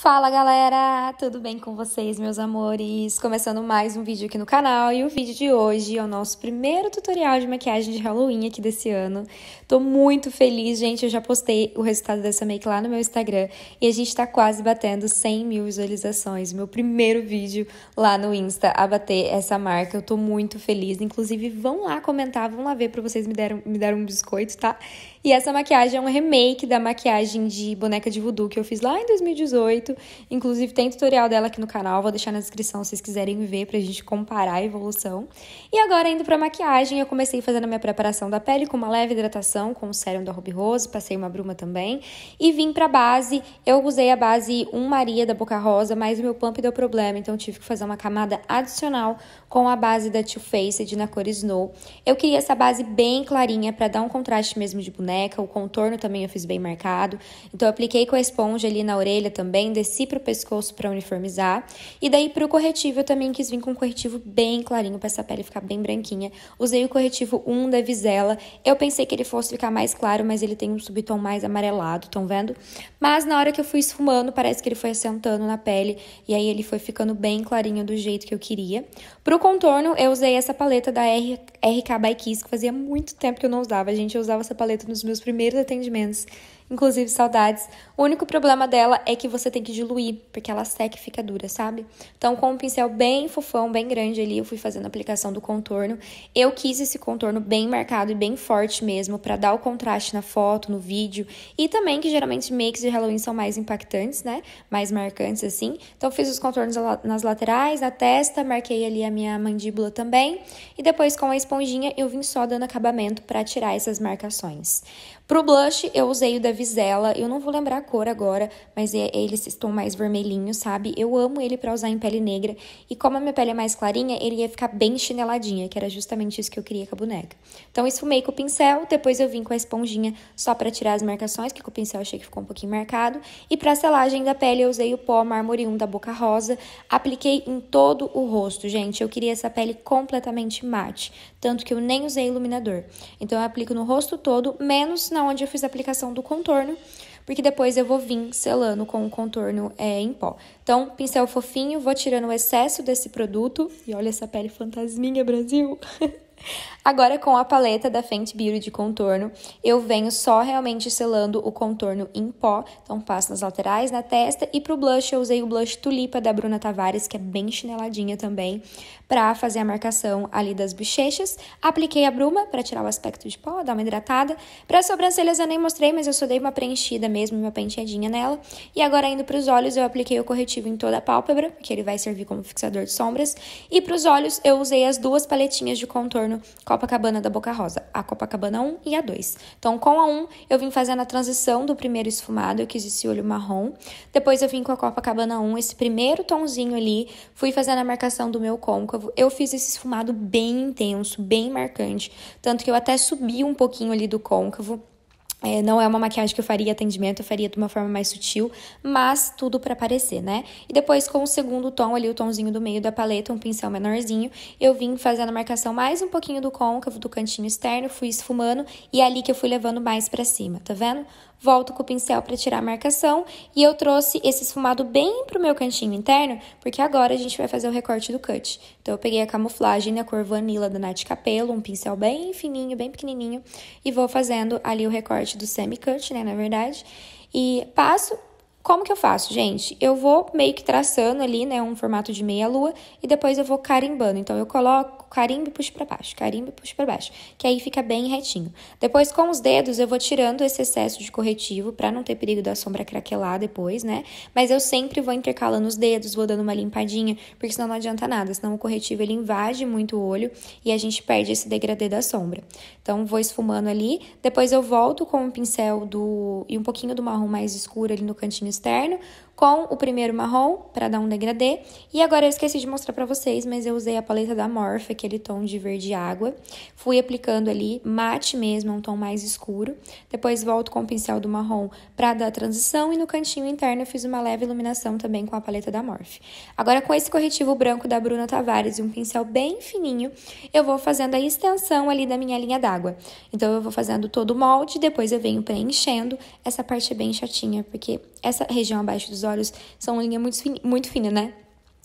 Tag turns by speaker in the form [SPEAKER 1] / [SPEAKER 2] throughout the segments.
[SPEAKER 1] Fala galera, tudo bem com vocês, meus amores? Começando mais um vídeo aqui no canal e o vídeo de hoje é o nosso primeiro tutorial de maquiagem de Halloween aqui desse ano. Tô muito feliz, gente, eu já postei o resultado dessa make lá no meu Instagram e a gente tá quase batendo 100 mil visualizações. Meu primeiro vídeo lá no Insta a bater essa marca, eu tô muito feliz. Inclusive, vão lá comentar, vão lá ver pra vocês me deram, me deram um biscoito, tá? E essa maquiagem é um remake da maquiagem de boneca de voodoo que eu fiz lá em 2018 Inclusive, tem tutorial dela aqui no canal, vou deixar na descrição se vocês quiserem ver pra gente comparar a evolução. E agora, indo pra maquiagem, eu comecei fazendo a minha preparação da pele com uma leve hidratação com o sérum da Ruby Rose, passei uma bruma também. E vim pra base, eu usei a base 1 Maria da Boca Rosa, mas o meu pump deu problema, então tive que fazer uma camada adicional com a base da Too Faced na cor Snow. Eu queria essa base bem clarinha pra dar um contraste mesmo de boneca, o contorno também eu fiz bem marcado. Então, eu apliquei com a esponja ali na orelha também, desci para o pescoço para uniformizar. E daí para o corretivo eu também quis vir com um corretivo bem clarinho para essa pele ficar bem branquinha. Usei o corretivo 1 da Visela. Eu pensei que ele fosse ficar mais claro, mas ele tem um subtom mais amarelado, estão vendo? Mas na hora que eu fui esfumando, parece que ele foi assentando na pele e aí ele foi ficando bem clarinho do jeito que eu queria. Para o contorno eu usei essa paleta da R RK by Kiss, que fazia muito tempo que eu não usava. Gente, eu usava essa paleta nos meus primeiros atendimentos inclusive saudades. O único problema dela é que você tem que diluir, porque ela seca e fica dura, sabe? Então, com um pincel bem fofão, bem grande ali, eu fui fazendo a aplicação do contorno. Eu quis esse contorno bem marcado e bem forte mesmo, para dar o contraste na foto, no vídeo. E também que geralmente makes de Halloween são mais impactantes, né? Mais marcantes assim. Então, fiz os contornos nas laterais, na testa, marquei ali a minha mandíbula também. E depois, com a esponjinha, eu vim só dando acabamento para tirar essas marcações. Pro blush, eu usei o da Visela. Eu não vou lembrar a cor agora, mas é, estão mais vermelhinho, sabe? Eu amo ele para usar em pele negra. E como a minha pele é mais clarinha, ele ia ficar bem chineladinha, que era justamente isso que eu queria com a boneca. Então, esfumei com o pincel. Depois eu vim com a esponjinha só para tirar as marcações, que com o pincel achei que ficou um pouquinho marcado. E pra selagem da pele, eu usei o pó Marmore 1 da Boca Rosa. Apliquei em todo o rosto, gente. Eu queria essa pele completamente mate. Tanto que eu nem usei iluminador. Então, eu aplico no rosto todo, menos na na onde eu fiz a aplicação do contorno, porque depois eu vou vir selando com o contorno é, em pó. Então, pincel fofinho, vou tirando o excesso desse produto. E olha essa pele fantasminha, Brasil! Agora com a paleta da Fenty Beauty de contorno, eu venho só realmente selando o contorno em pó. Então passo nas laterais, na testa e pro blush eu usei o blush Tulipa da Bruna Tavares, que é bem chineladinha também, pra fazer a marcação ali das bochechas. Apliquei a bruma para tirar o aspecto de pó, dar uma hidratada. Para sobrancelhas eu nem mostrei, mas eu só dei uma preenchida mesmo, uma penteadinha nela. E agora indo pros olhos, eu apliquei o corretivo em toda a pálpebra, porque ele vai servir como fixador de sombras. E pros olhos eu usei as duas paletinhas de contorno retorno Copacabana da Boca Rosa, a Copacabana 1 e a 2. Então, com a 1, eu vim fazendo a transição do primeiro esfumado, eu quis esse olho marrom. Depois, eu vim com a Copacabana 1, esse primeiro tonzinho ali, fui fazendo a marcação do meu côncavo. Eu fiz esse esfumado bem intenso, bem marcante, tanto que eu até subi um pouquinho ali do côncavo. É, não é uma maquiagem que eu faria atendimento, eu faria de uma forma mais sutil, mas tudo para aparecer, né? E depois, com o segundo tom ali, o tomzinho do meio da paleta, um pincel menorzinho, eu vim fazendo a marcação mais um pouquinho do côncavo, do cantinho externo, fui esfumando e é ali que eu fui levando mais para cima, tá vendo? volto com o pincel para tirar a marcação e eu trouxe esse esfumado bem pro meu cantinho interno, porque agora a gente vai fazer o recorte do cut. Então eu peguei a camuflagem na cor Vanilla da Nath Capello, um pincel bem fininho, bem pequenininho, e vou fazendo ali o recorte do semi-cut, né, na verdade. E passo como que eu faço, gente? Eu vou meio que traçando ali, né, um formato de meia lua e depois eu vou carimbando. Então eu coloco carimbo e puxo para baixo, carimbo e puxo para baixo, que aí fica bem retinho. Depois, com os dedos, eu vou tirando esse excesso de corretivo para não ter perigo da sombra craquelar depois, né? Mas eu sempre vou intercalando os dedos, vou dando uma limpadinha, porque senão não adianta nada, senão o corretivo ele invade muito o olho e a gente perde esse degradê da sombra. Então, vou esfumando ali, depois eu volto com o pincel do e um pouquinho do marrom mais escuro ali no cantinho externo, com o primeiro marrom, para dar um degradê. E agora eu esqueci de mostrar para vocês, mas eu usei a paleta da Morphe, aquele tom de verde água. Fui aplicando ali mate mesmo, um tom mais escuro. Depois volto com o pincel do marrom para dar a transição e no cantinho interno eu fiz uma leve iluminação também com a paleta da Morphe. Agora com esse corretivo branco da Bruna Tavares e um pincel bem fininho, eu vou fazendo a extensão ali da minha linha d'água. Então eu vou fazendo todo o molde, depois eu venho preenchendo. Essa parte é bem chatinha, porque essa região abaixo dos olhos olhos são uma linha muito, muito fina, né?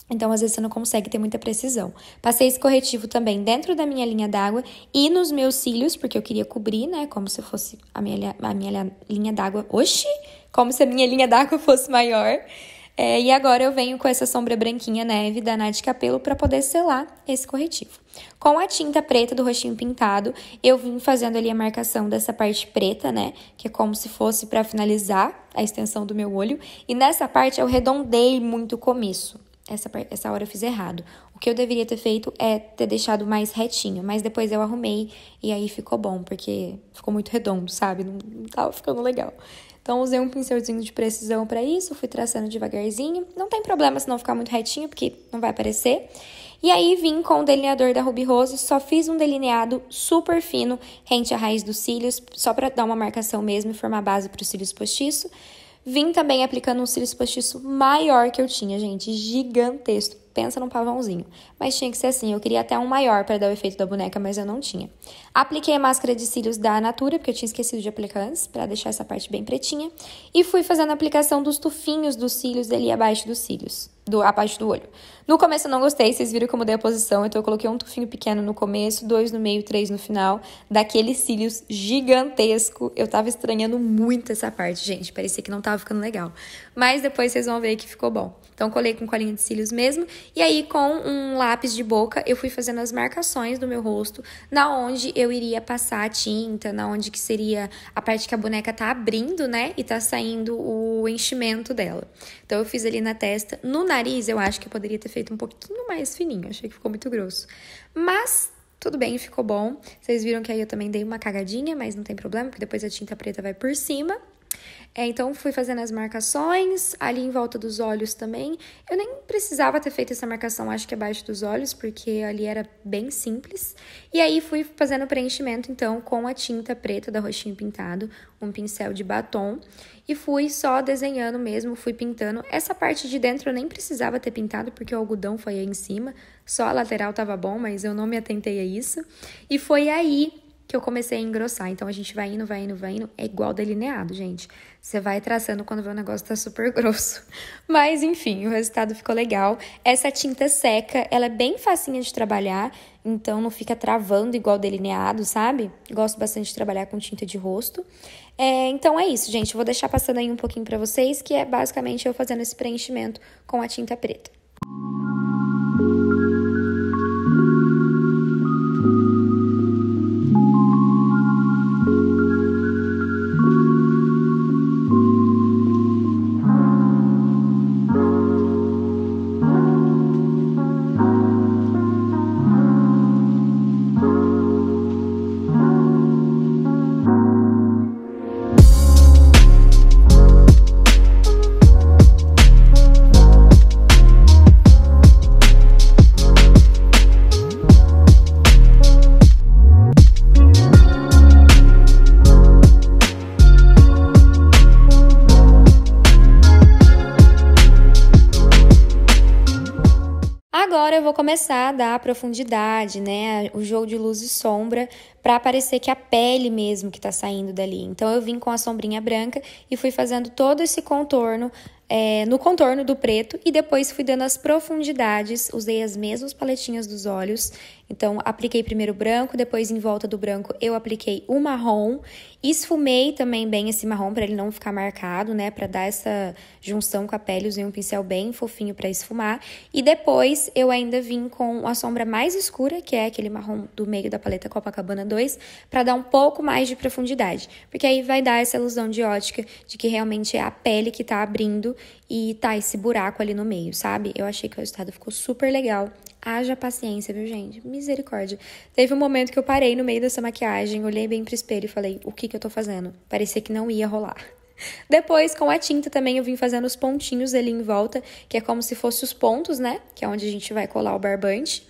[SPEAKER 1] Então, às vezes, você não consegue ter muita precisão. Passei esse corretivo também dentro da minha linha d'água e nos meus cílios, porque eu queria cobrir, né? Como se fosse a minha, a minha linha d'água. Oxi! Como se a minha linha d'água fosse maior. É, e agora eu venho com essa sombra branquinha neve da Nath Capelo para poder selar esse corretivo. Com a tinta preta do rostinho pintado, eu vim fazendo ali a marcação dessa parte preta, né? Que é como se fosse para finalizar a extensão do meu olho. E nessa parte eu redondei muito o começo. Essa, essa hora eu fiz errado. O que eu deveria ter feito é ter deixado mais retinho, mas depois eu arrumei e aí ficou bom, porque ficou muito redondo, sabe? Não tava ficando legal. Então, usei um pincelzinho de precisão para isso, fui traçando devagarzinho. Não tem problema se não ficar muito retinho, porque não vai aparecer. E aí, vim com o delineador da Ruby Rose, só fiz um delineado super fino rente à raiz dos cílios, só para dar uma marcação mesmo e formar base para os cílios postiço. Vim também aplicando um cílios postiço maior que eu tinha, gente, gigantesco. Pensa num pavãozinho. Mas tinha que ser assim, eu queria até um maior para dar o efeito da boneca, mas eu não tinha. Apliquei a máscara de cílios da Natura, porque eu tinha esquecido de aplicar antes, para deixar essa parte bem pretinha. E fui fazendo a aplicação dos tufinhos dos cílios ali abaixo dos cílios do, parte do olho. No começo eu não gostei, vocês viram que eu mudei a posição, então eu coloquei um tufinho pequeno no começo, dois no meio, três no final, daqueles cílios gigantesco. Eu tava estranhando muito essa parte, gente, parecia que não tava ficando legal. Mas depois vocês vão ver que ficou bom. Então colei com colinha de cílios mesmo, e aí com um lápis de boca eu fui fazendo as marcações do meu rosto, na onde eu iria passar a tinta, na onde que seria a parte que a boneca tá abrindo, né, e tá saindo o enchimento dela. Então eu fiz ali na testa, no nariz, nariz, eu acho que eu poderia ter feito um pouquinho mais fininho, achei que ficou muito grosso. Mas tudo bem, ficou bom. Vocês viram que aí eu também dei uma cagadinha, mas não tem problema, porque depois a tinta preta vai por cima. É, então fui fazendo as marcações, ali em volta dos olhos também. Eu nem precisava ter feito essa marcação, acho que abaixo dos olhos, porque ali era bem simples. E aí fui fazendo o preenchimento, então, com a tinta preta da Roxinho Pintado, um pincel de batom. E fui só desenhando mesmo, fui pintando. Essa parte de dentro eu nem precisava ter pintado, porque o algodão foi aí em cima. Só a lateral tava bom, mas eu não me atentei a isso. E foi aí que eu comecei a engrossar. Então a gente vai indo, vai indo, vai indo. É igual delineado, gente. Você vai traçando quando vê o negócio tá super grosso. Mas enfim, o resultado ficou legal. Essa tinta seca, ela é bem facinha de trabalhar, então não fica travando igual delineado, sabe? Gosto bastante de trabalhar com tinta de rosto. É, então é isso, gente. Eu vou deixar passando aí um pouquinho para vocês, que é basicamente eu fazendo esse preenchimento com a tinta preta. vou começar a dar profundidade, né? O jogo de luz e sombra para aparecer que a pele mesmo que está saindo dali. Então eu vim com a sombrinha branca e fui fazendo todo esse contorno é, no contorno do preto e depois fui dando as profundidades, usei as mesmas paletinhas dos olhos então, apliquei primeiro o branco, depois em volta do branco eu apliquei o marrom, esfumei também bem esse marrom para ele não ficar marcado, né, para dar essa junção com a pele, usei um pincel bem fofinho para esfumar, e depois eu ainda vim com a sombra mais escura, que é aquele marrom do meio da paleta Copacabana 2, para dar um pouco mais de profundidade, porque aí vai dar essa ilusão de ótica de que realmente é a pele que tá abrindo e tá esse buraco ali no meio, sabe? Eu achei que o resultado ficou super legal. Haja paciência, viu, gente? Misericórdia. Teve um momento que eu parei no meio dessa maquiagem, olhei bem pro espelho e falei: o que que eu tô fazendo? Parecia que não ia rolar. Depois, com a tinta também, eu vim fazendo os pontinhos ali em volta, que é como se fossem os pontos, né? Que é onde a gente vai colar o barbante.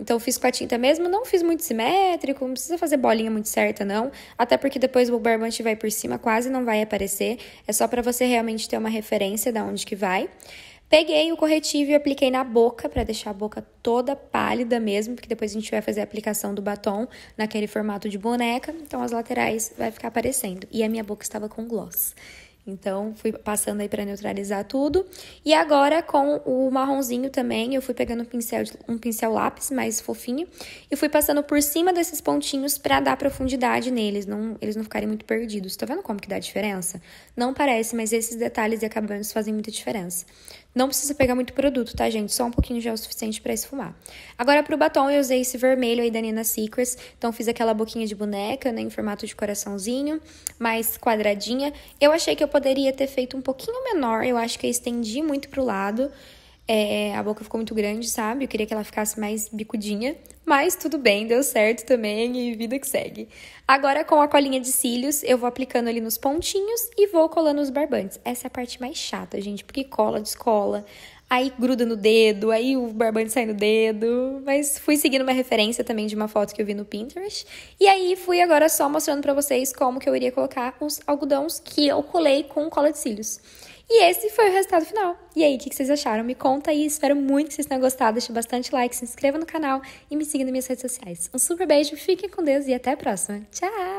[SPEAKER 1] Então, fiz com a tinta mesmo, não fiz muito simétrico, não precisa fazer bolinha muito certa, não. Até porque depois o barbante vai por cima, quase não vai aparecer. É só para você realmente ter uma referência da onde que vai. Peguei o corretivo e apliquei na boca para deixar a boca toda pálida mesmo, porque depois a gente vai fazer a aplicação do batom naquele formato de boneca, então as laterais vai ficar aparecendo. E a minha boca estava com gloss. Então, fui passando aí para neutralizar tudo. E agora, com o marronzinho também, eu fui pegando um pincel, um pincel lápis mais fofinho e fui passando por cima desses pontinhos para dar profundidade neles, não, eles não ficarem muito perdidos. Tá vendo como que dá diferença? Não parece, mas esses detalhes e acabamentos fazem muita diferença. Não precisa pegar muito produto, tá, gente? Só um pouquinho já é o suficiente para esfumar. Agora, pro batom, eu usei esse vermelho aí da Nina Secrets. Então, fiz aquela boquinha de boneca, né, em formato de coraçãozinho, mais quadradinha. Eu achei que eu poderia ter feito um pouquinho menor, eu acho que eu estendi muito pro lado. É, a boca ficou muito grande, sabe? Eu queria que ela ficasse mais bicudinha, mas tudo bem, deu certo também e vida que segue. Agora com a colinha de cílios, eu vou aplicando ali nos pontinhos e vou colando os barbantes. Essa é a parte mais chata, gente, porque cola, descola, aí gruda no dedo, aí o barbante sai no dedo, mas fui seguindo uma referência também de uma foto que eu vi no Pinterest. E aí fui agora só mostrando para vocês como que eu iria colocar os algodões que eu colei com cola de cílios. E esse foi o resultado final. E aí, o que, vocês acharam? Me conta aí, espero muito que vocês tenham gostado. Deixe bastante like, se inscreva no canal e me siga nas minhas redes sociais. Um super beijo, fiquem com Deus e até a próxima. Tchau!